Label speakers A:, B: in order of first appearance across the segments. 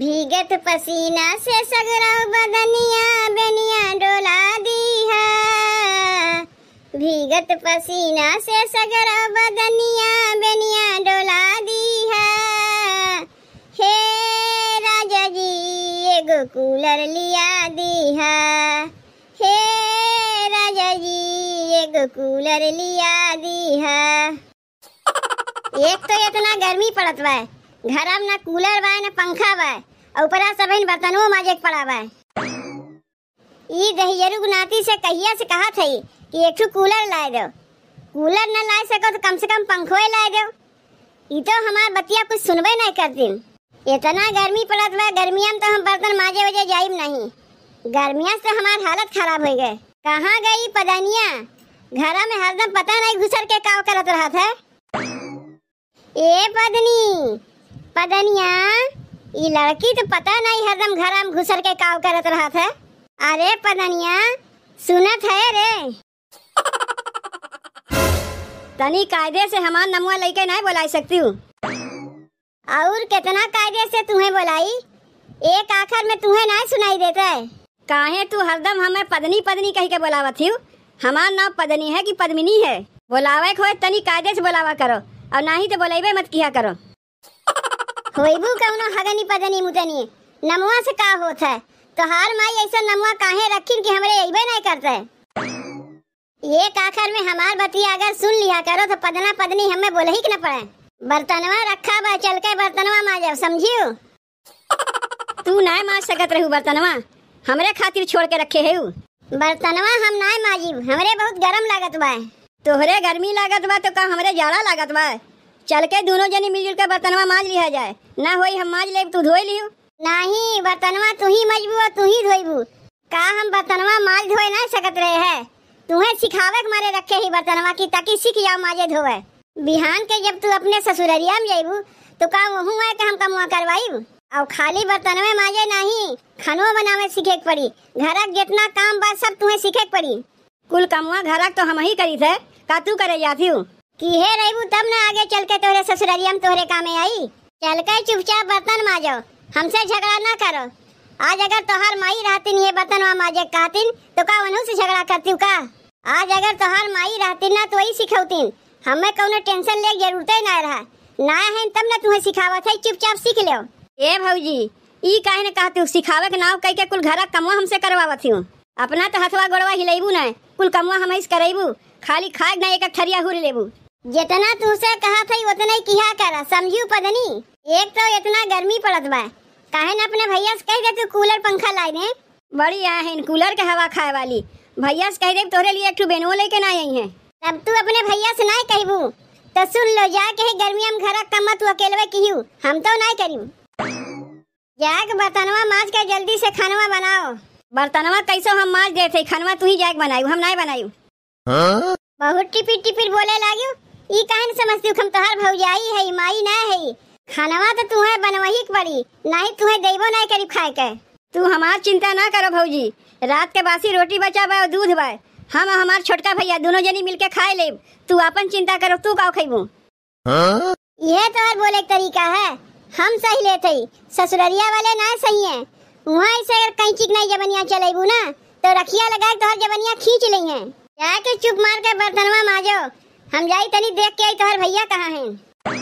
A: भीगत पसीना से सगरा बदनिया बेनिया डोला है भीगत पसीना से सगरा बदनिया बेनिया डोला है हे राजा जी एगो कूलर लिया है हे राजा जी एगो कूलर लिया है एक तो इतना गर्मी पड़त बा घर में ना कूलर बाय ना पंखा बाय ऊपर सब इन बर्तनों में एक पड़ा बा ई दहियरु गुनाती से कहिया से कहा थई कि एक ठो कूलर लाए दो कूलर ना लाए सको तो कम से कम ही लाए दो ई तो हमार बतिया कुछ सुनबे नहीं करती इतना गर्मी पड़त बा गर्मिया तो हम बर्तन माजे वजह जाइब नहीं गर्मिया से हमार हालत खराब हो गए कहाँ गई पदानिया घर में हरदम पता नहीं घुसर के काव करत रहा था ए पदनी पदनिया ये लड़की तो पता नहीं हरदम घर में घुसर के काव करत रहा था अरे पदनिया सुनत है रे तनी कायदे से हमार नमुआ लेके नहीं बोला सकती हूँ और कितना कायदे से तुम्हें बुलाई एक आखर में तुम्हें नहीं सुनाई देता है काहे तू हरदम हमें पदनी पदनी कह के बुलावा थी हमार नाम पदनी है कि पद्मिनी है बुलावे खोए तनी कायदे से बुलावा करो और ना ही तो बुलाइबे मत किया करो होइबू कौनो हगनी पदनी मुदनी नमुआ से का होत है तो हार माई ऐसा नमुआ काहे रखिन कि हमरे अइबे नहीं करते ये काखर में हमार बतिया अगर सुन लिया करो तो पदना पदनी हमें बोल ही न पड़े बर्तनवा रखा बा चल के बर्तनवा जाओ समझियो तू ना मार सकत रहू बर्तनवा हमरे खातिर छोड़ के रखे है बर्तनवा हम ना माजीब हमरे बहुत गरम लागत बा तोहरे गर्मी लागत बा तो का हमरे जाड़ा लागत बा चल के दोनों जनी मिलजुल के बर्तनवा मांज लिया जाए ना होई हम मांज ले तू धोई लियो नहीं बर्तनवा तू ही मजबू और तू ही धोईबू का हम बर्तनवा मांज धोए ना सकत रहे है तुम्हें सिखावे के मारे रखे ही बर्तनवा की ताकि सीख जाओ माजे धोवे बिहान के जब तू अपने ससुररिया में जाइबू तो का वहू है के हम कमुआ करवाईबू और खाली बर्तनवे माजे नहीं खानो बनावे सीखे के पड़ी घरक जितना काम बात सब तुम्हें सीखे के पड़ी कुल कमुआ घरक तो हम ही करी थे का तू करे जाती हूँ की है रहबू तब ना आगे चल के तोरे ससुरलिया तोरे काम कामे आई चल के चुपचाप बर्तन माजो हमसे झगड़ा ना करो आज अगर तोहर माई रहती ये बर्तन वहाँ माजे कहतीन तो का वनू से झगड़ा करती का आज अगर तोहर माई रहती ना तो वही सिखौतीन हमें कौन टेंशन ले जरूरत ही ना रहा ना है तब ना तुम्हें सिखावत है चुपचाप सीख लो ए भाजी ई कहे न कहती हूँ सिखावे के नाव कह के कुल घर कमवा हमसे करवावत हूँ अपना तो हथवा गोड़वा हिलेबू न कुल कमवा हम करेबू खाली खाए न एक थरिया हुर लेबू जितना तुसे कहा था उतना ही किया कर समझू पदनी एक तो इतना गर्मी पड़त बा काहे न अपने भैया से कह दे तू कूलर पंखा लाई दे बड़ी आ है कूलर के हवा खाए वाली भैया से कह दे तोरे लिए एक बेनो लेके ना आई है तब तू अपने भैया से नहीं कहबू तो सुन लो जा के गर्मी हम घर कम तू अकेले कियू हम तो ना करीम जाग बर्तनवा माज के जल्दी से खानवा बनाओ बर्तनवा कैसे हम माज देते खानवा तू ही जाग बनायू हम ना बनायू हाँ? बहुत टिपी टिपी बोले लागियो ई काहे समझती हम तोहर भौजाई है माई ना है खानवा तो तू है बनवही के पड़ी नहीं तू है देबो नहीं करी खाए के तू हमार चिंता ना करो भौजी रात के बासी रोटी बचा बा और दूध बाय हम हमार छोटका भैया दोनों जनी मिलके खाए ले तू अपन चिंता करो तू का खेबू हाँ? ये तो और बोले तरीका है हम सही लेते ही ससुररिया वाले ना सही है वहाँ ऐसे अगर कहीं चिक नहीं जबनिया चलेबू ना तो रखिया लगा तोहर जबनिया खींच ली है जाके चुप मार के बर्तनवा माजो हम जाई तनी देख के आई तोहर भैया कहाँ हैं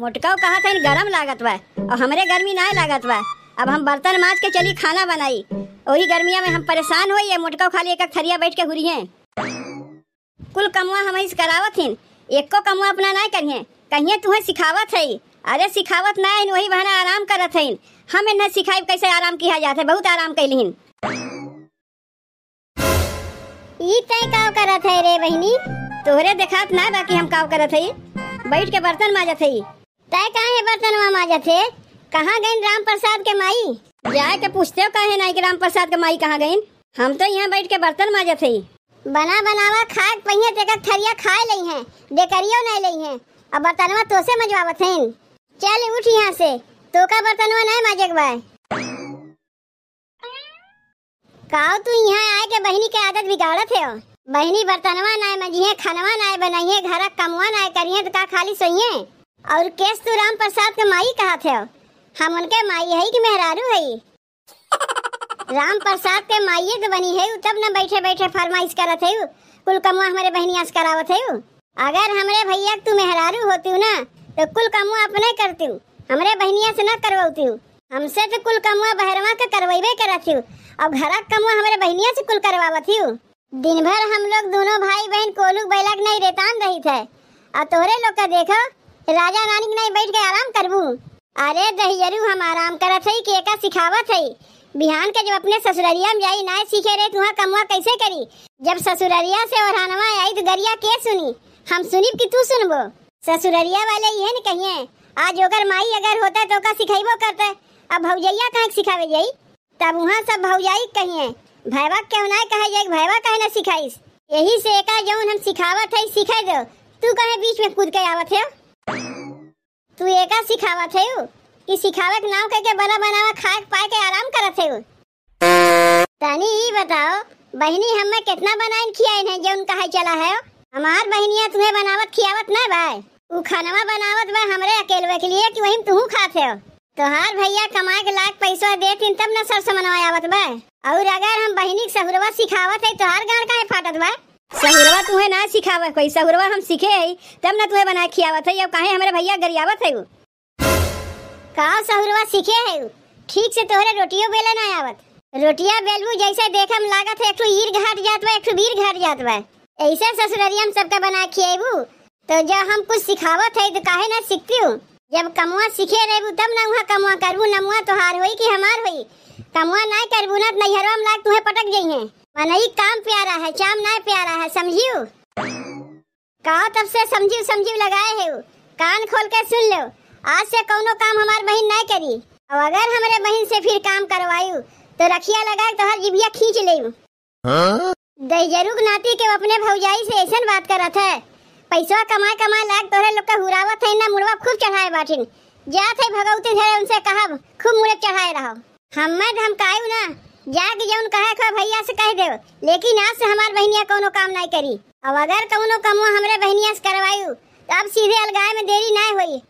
A: मोटकाऊ कहा था गरम लागत बा और हमरे गर्मी ना लागत बा अब हम बर्तन माज के चली खाना बनाई वही गर्मिया में हम परेशान हुई है मोटकाऊ खाली एक थरिया बैठ के घुरी हैं कुल कमुआ हम इस करावत एक को कमुआ अपना ना करिए कहिए तुम्हें सिखावत है अरे सिखावत ना इन वही बहना आराम करत है हम इन्हें सिखाई तो कैसे आराम किया जाता है बहुत आराम कैलिन ई तय का करत है रे बहनी तोहरे देखात ना बाकी हम काम करत हई बैठ के बर्तन माजत हई तय का है बर्तन मा माजत है कहाँ गई राम प्रसाद के माई जाए के पूछते हो कहे नहीं कि राम प्रसाद के माई कहाँ गई हम तो यहाँ बैठ के बर्तन माजत हई बना बनावा खा पहिए तेकर थरिया खाए लई हैं डेकरियो नहीं लई हैं अब बर्तनवा तो से मजवावत हैं चल उठ यहाँ से तो का बर्तनवा नहीं माजे भाई काओ तू यहाँ आए के बहनी के आदत बिगाड़त है बहनी बर्तनवा नाय मजिए खनवा नाय बनाइए घर कमवा नाय करिए तो का खाली सोइए और केस तू राम प्रसाद के माई कहा थे हम उनके माई है कि मेहरारू है राम प्रसाद के माई तो बनी है तब न बैठे बैठे फरमाइश करत है कुल कमुआ हमारे बहनिया से करावत है अगर हमारे भैया तू मेहरारू होती हूँ ना तो कुल कमुआ अपने करती हूँ हमारे बहनिया से न करवाती हूँ हमसे तो कुल कमुआ बहरवा के करवेबे करती हूँ और घर कमुआ हमारे बहनिया से कुल करवावती हूँ दिन भर हम लोग दोनों भाई बहन कोलू बैलक नहीं रेतान रही थे और तोरे लोग का देखो राजा रानी नहीं बैठ के आराम करबू अरे दहियरू हम आराम करत हई के का सिखावत हई बिहान के जब अपने ससुररिया में जाई ना सीखे रे तुहा कमवा कैसे करी जब ससुररिया से और हनवा आई तो गरिया के सुनी हम सुनी कि तू सुनबो ससुररिया वाले ये न कहिए आज ओकर माई अगर होता तो का सिखाइबो करते अब भौजैया कहाँ सिखावे जाई तब वहाँ सब भौजाई कहिए भाईवा के कहना कहे जे भाईवा कहे ना सिखाइस यही से एका जौन हम सिखावत है सिखा दो तू कहे बीच में कूद के आवत है तू एका सिखावत है कि सिखावे के नाम करके बड़ा बनावा खा पाए के आराम करत है तनी ई बताओ बहनी हमें कितना बनाइन खियाइन है जौन कहे चला है हमार बहनिया तुम्हें बनावत खियावत ना भाई उ खानवा बनावत बा हमरे अकेले के लिए कि वही तुहू खाते हो तोहार भैया कमा के लाख पैसा देतिन तब ना सर से समनवा आवत बा और अगर हम बहिनी सहुरवा सिखावत है तोहार गार काहे फाटत बा सहुरवा तुहे ना सिखावे कोई सहुरवा हम सीखे है तब ना तुहे बना खियावत है अब काहे हमरे भैया गरियावत है का सहुरवा सीखे है ठीक से तोहरे रोटियो बेले ना आवत रोटिया बेलबू जैसे देखम लागत है एक ईर घाट जात बा एक वीर घाट जात बा ऐसे ससुररिया हम सबका बना खियाबू तो जब हम कुछ सिखावत है तो काहे ना सीखती हूँ जब कमुआ सीखे रहबू तब ना वहाँ कमुआ करबू नमुआ तोहार हुई कि हमार हुई कमुआ ना करबू ना तो नैहरवा में लाग तुहे पटक गई है मनई काम प्यारा है चाम ना प्यारा है समझियो कहा तब से समझियो समझियो लगाए है कान खोल के सुन लो आज से कौनो काम हमार बहन ना करी और अगर हमारे बहन से फिर काम करवायू तो रखिया लगा तो हर जिबिया खींच ले हाँ? दहजरुक नाती के अपने भौजाई से ऐसा बात करत है पैसा कमा कमा लाग तोरे लोग का हुरावत है ना मुड़वा खूब चढ़ाए बाटिन जा थे भगवती थे उनसे कहब खूब मुड़े चढ़ाए रहो हम्मे धमकायु ना जाग जौन कहे खो भैया से कह देव लेकिन आज से हमार बहनिया कोनो काम नहीं करी अब अगर कोनो काम हमरे बहनिया से करवायो तो अब सीधे अलगाए में देरी नहीं होई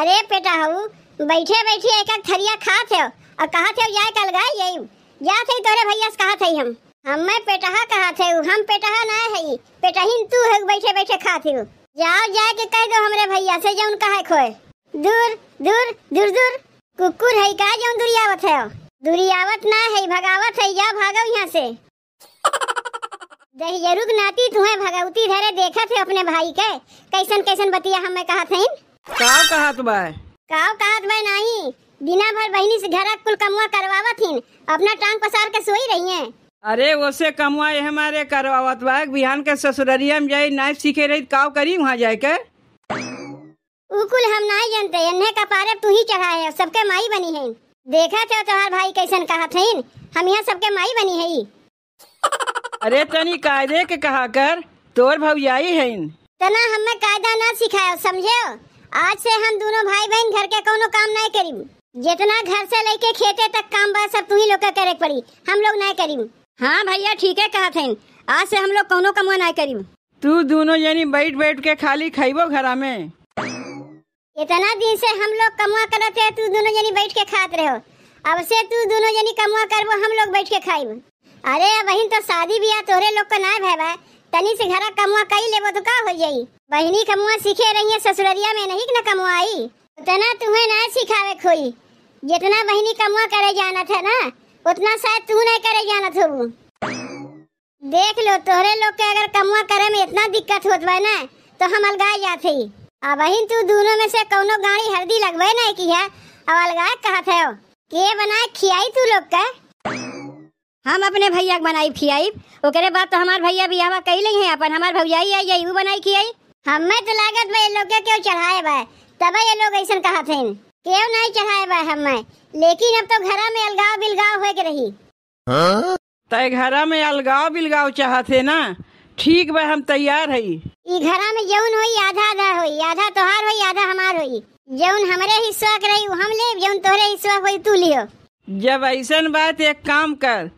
A: अरे बेटा हऊ बैठे बैठे एक एक थरिया खा थे और कहा थे जाए कल गाय यही जा थे तोरे भैया से कहा थे हम हमें पेटहा कहा थे हम पेटहा ना है पेटहीन तू है बैठे बैठे खाती हूँ जाओ जाए के कह दो हमरे भैया से जौन कहा खोए दूर दूर दूर दूर कुकुर है का जौन दुरियावत है दुरियावत ना है भगावत है जा भागो यहाँ से दही दहियरुक नाती तू है भगवती धरे देखा थे अपने भाई के कैसन कैसन बतिया हमें कहा थे का कहा तुम्हें का कहा तुम्हें नहीं बिना भर बहनी से घर कुल कमुआ करवावा थी अपना टांग पसार के सोई रही है अरे ओसे कमवाए हमारे करवावत बाग बिहान के ससुररिया में जाई नाइफ सीखे रही काव करी वहाँ जाए के उकुल हम नहीं जानते इन्हें का पारे तू ही चढ़ाए है सबके माई बनी है देखा थे तोहार भाई कैसन कहा थे हम यहाँ सबके माई बनी है अरे तनी कायदे के कहा कर तोर भाई है इन तना हमें कायदा ना सिखाओ समझे आज से हम दोनों भाई बहन घर के कोनो काम नहीं करी जितना घर से लेके खेते तक काम बस सब तू ही लोग करे पड़ी हम लोग नहीं करी हाँ भैया ठीक है कहा थे आज से हम लोग कोनो कमुआ ना करी तू दोनों यानी बैठ बैठ के खाली खाइबो घर में इतना दिन से हम लोग कमुआ करते तू दोनों यानी बैठ के खाते रहो अब से तू दोनों यानी कमुआ करबो हम लोग बैठ के खाइब अरे बहन तो शादी बिया तोरे लोग को ना भाई तनी से घर कमुआ कई लेबो तो का हो जाई बहनी कमुआ सीखे रही है ससुररिया में नहीं ना कमुआ आई उतना तुम्हें ना सिखावे खोई जितना बहनी कमुआ करे जाना था ना उतना शायद तू नहीं करे हूँ देख लो तोहरे लोग के अगर कमुआ करे में इतना दिक्कत होत बा ना तो हम अलगाए जात ही अब वही तू दोनों में से कौनो गाड़ी हल्दी लगबे ना की है अब अलगाए कहत है के बनाए खियाई तू लोग का हम अपने भैया के बनाई खियाई ओकरे बाद तो हमार भैया भी बियाह कैले हैं अपन हमार भौजाई आई है उ बनाई खियाई हमें तो लागत भाई लोग के क्यों चढ़ाए बा तब ये लोग ऐसा कहा थे क्यों नहीं चढ़ाए बा हमें लेकिन अब तो घर में अलगाव बिलगाव हो रही हाँ? तय घर में अलगाव बिलगाव चाहते ना ठीक बा हम तैयार है घर में जौन हुई आधा आधा हुई आधा तोहार हुई आधा हमार हुई जौन हमारे ही शौक रही हम ले जौन तोहरे ही शौक होई तू लियो जब ऐसा बात एक काम कर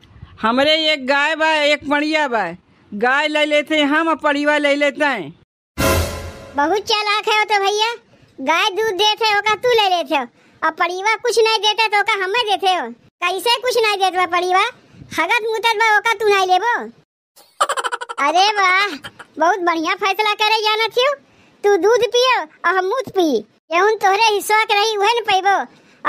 A: हमारे एक गाय बा एक पड़िया बा गाय ले लेते हम और पड़िया ले लेते हैं बहुत चालाक है वो तो भैया गाय दूध देते हो का तू ले लेते हो और पड़िया कुछ नहीं देते तो का हमें देते हो कैसे कुछ नहीं देते पड़िया हगत मुतर बा ओका तू नहीं लेबो अरे वाह बहुत बढ़िया फैसला करे जाना थियो तू दूध पियो और हम मुत पी यहून तोरे हिस्सा के रही वह न पेबो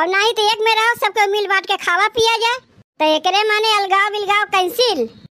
A: और ना ही तो एक में रहो सबको मिल बांट के खावा पिया जाए तो एकरे माने अलगाव बिलगाव कैंसिल